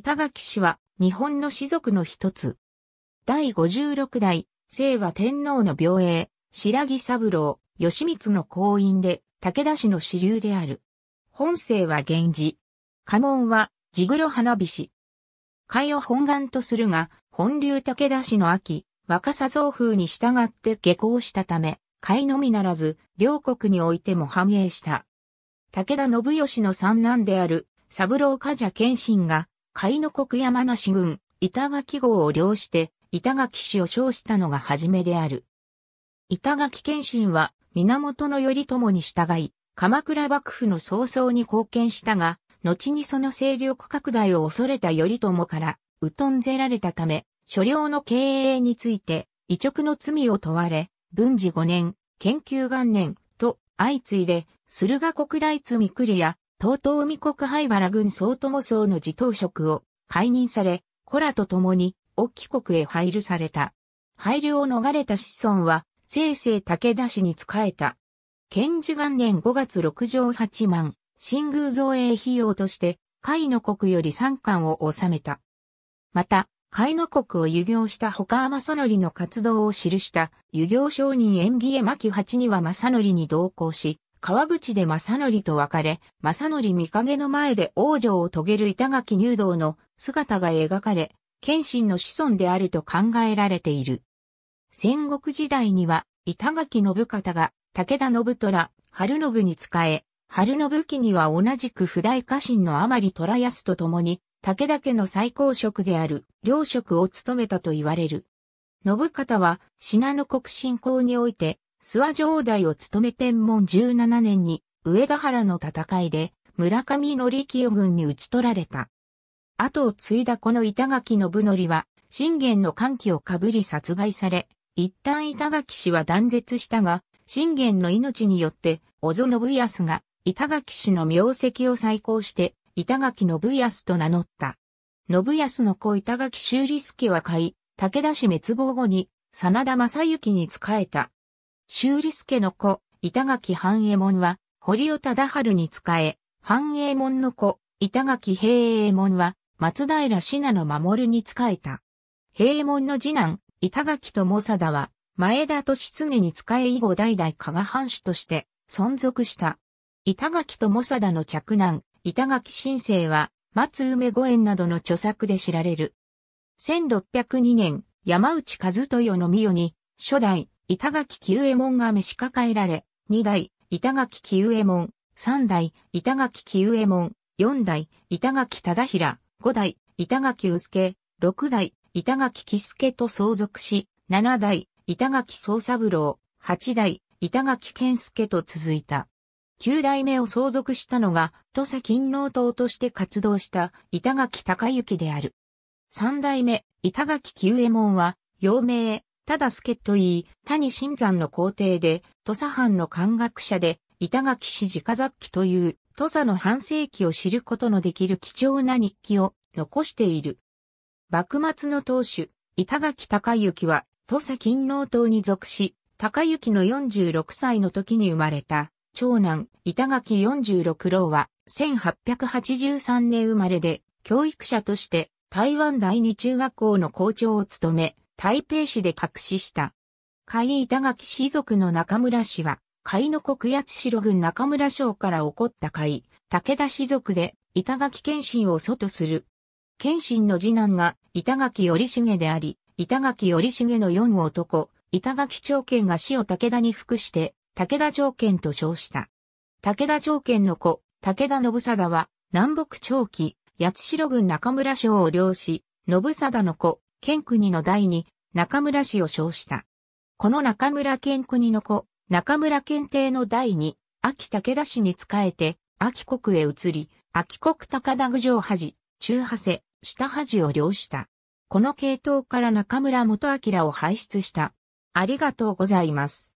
板垣氏は日本の士族の一つ。第56代、清和天皇の病影、白木三郎、義光の後院で、武田氏の支流である。本姓は源氏。家紋は、地黒花火師。海を本願とするが、本流武田氏の秋、若狭造風に従って下校したため、海のみならず、両国においても繁栄した。武田信義の三男である、三郎家者謙信が、甲斐の国山梨郡、板垣号を領して、板垣氏を称したのが初めである。板垣謙信は、源頼朝に従い、鎌倉幕府の早々に貢献したが、後にその勢力拡大を恐れた頼朝から、疎んぜられたため、所領の経営について、移直の罪を問われ、文治5年、研究元年、と、相次いで、駿河国大罪クリや、東東海国灰原軍総友僧の自頭職を解任され、子らと共に、沖国へ配慮された。配慮を逃れた子孫は、清々武田氏に仕えた。賢治元年5月6条8万、新宮造営費用として、海の国より参観を収めた。また、海の国を遊行した他正則の活動を記した、遊行商人縁起絵巻八には正則に同行し、川口で正則と別れ、正則見影の前で王女を遂げる板垣入道の姿が描かれ、謙信の子孫であると考えられている。戦国時代には、板垣信方が武田信虎、春信に仕え、春信期には同じく不代家臣の甘利虎安と共に、武田家の最高職である、領職を務めたと言われる。信方は、信濃国侵攻において、諏訪城代を務め天文17年に、上田原の戦いで、村上則清軍に討ち取られた。後を継いだこの板垣信則は、信玄の歓喜をかぶり殺害され、一旦板垣氏は断絶したが、信玄の命によって、小曽信康が、板垣氏の名跡を再興して、板垣信康と名乗った。信康の子板垣修理助は買い、武田氏滅亡後に、真田正幸に仕えた。修理助の子、板垣半右衛門は、堀尾忠春に仕え、半右衛門の子、板垣平右衛門は、松平信濃守に仕えた。平衛門の次男、板垣友貞は、前田利常に仕え以後代々加賀藩主として存続した。板垣友貞の嫡男、板垣新生は、松梅五縁などの著作で知られる。1602年、山内和豊の御代に、初代、板垣久右衛門が召し抱えられ、二代、板垣久右衛門、三代、板垣久右衛門、四代、板垣忠平、五代、板垣右助、六代、板垣喜助と相続し、七代、板垣宗三郎、八代、板垣健介と続いた。九代目を相続したのが、土佐勤労党として活動した板垣隆之である。三代目、板垣久右衛門は、幼名、ただ助っ人言い、谷新山の皇帝で、土佐藩の漢学者で、板垣氏直雑記という、土佐の半世紀を知ることのできる貴重な日記を残している。幕末の当主、板垣隆行は、土佐勤労党に属し、隆行の46歳の時に生まれた、長男、板垣46郎は、1883年生まれで、教育者として、台湾第二中学校の校長を務め、台北市で隠しした。海板垣氏族の中村氏は、海の国八代郡中村省から起こった海、武田氏族で板垣謙信を祖とする。謙信の次男が板垣頼重であり、板垣頼重の四男、板垣長剣が死を武田に服して、武田長剣と称した。武田長剣の子、武田信貞は、南北長期、八代郡中村省を領し、信貞の子、県国の第二、中村氏を称した。この中村県国の子、中村県邸の第二、秋武田氏に仕えて、秋国へ移り、秋国高田郡上恥、中派瀬、下恥を領した。この系統から中村元明を輩出した。ありがとうございます。